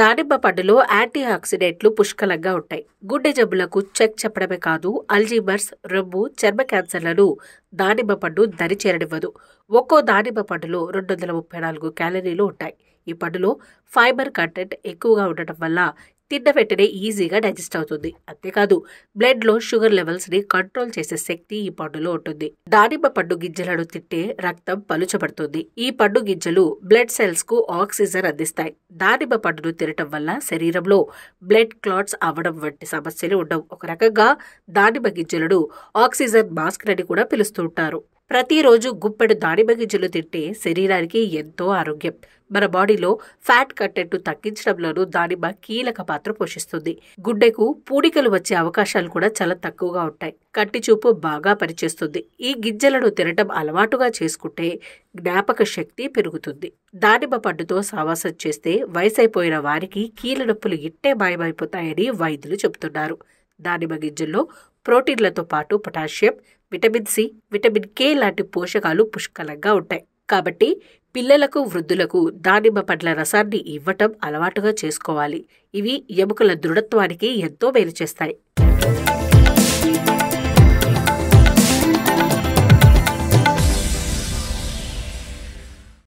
దానిమ్మ పండులో యాంటీ ఆక్సిడెంట్లు పుష్కలంగా ఉంటాయి గుండె జబ్బులకు చెక్ చెప్పడమే కాదు అల్జీమర్స్ రొమ్ము చర్మ క్యాన్సర్లను దానిమ్మ పండు దరిచేరనివ్వదు ఒక్కో దానిమ్మ పండులో రెండు వందల ముప్పై నాలుగు క్యాలరీలు ఉంటాయి ఈ పండులో ఫైబర్ కంటెంట్ ఎక్కువగా ఉండటం వల్ల తిన్న వెంటనే ఈజీగా డైజెస్ట్ అవుతుంది అంతేకాదు బ్లడ్లో షుగర్ లెవెల్స్ని కంట్రోల్ చేసే శక్తి ఈ పండులో ఉంటుంది దానిమ్మ పండు గింజలను తింటే రక్తం పలుచబడుతుంది ఈ పండు గింజలు బ్లడ్ సెల్స్కు ఆక్సిజన్ అందిస్తాయి దానిమ్మ పండును తినటం వల్ల శరీరంలో బ్లడ్ క్లాట్స్ అవ్వడం వంటి సమస్యలు ఉండవు ఒక రకంగా దానిమ్మ గింజలను ఆక్సిజన్ మాస్క్ అని కూడా పిలుస్తుంటారు ప్రతిరోజు గుప్పెడు దానిమ్మ గింజలు తింటే శరీరానికి ఎంతో ఆరోగ్యం మన బాడీలో ఫ్యాట్ కంటెంట్ తగ్గించడంలోనూ దానిమ్మ కీలక పాత్ర పోషిస్తుంది గుడ్డెకు పూడికలు వచ్చే అవకాశాలు కూడా చాలా తక్కువగా ఉంటాయి కంటి చూపు బాగా పనిచేస్తుంది ఈ గింజలను తినటం అలవాటుగా చేసుకుంటే జ్ఞాపక శక్తి పెరుగుతుంది దానిమ్మ పండుతో సావాసం చేస్తే వయసైపోయిన వారికి కీళ్ళ నొప్పులు ఇట్టే మాయమైపోతాయని వైద్యులు చెబుతున్నారు దానిమ్మ గింజల్లో ప్రోటీన్లతో పాటు potassium vitamin C vitamin K లాంటి పోషకాలు పుష్కలంగా ఉంటాయి కాబట్టి పిల్లలకు వృద్ధులకు దానిమ్మ పండ్ల రసాన్ని ఇవ్వటం అలవాటుగా చేసుకోవాలి ఇవి ఎముకల దృఢత్వానికి ఎంతో మేలు చేస్తాయి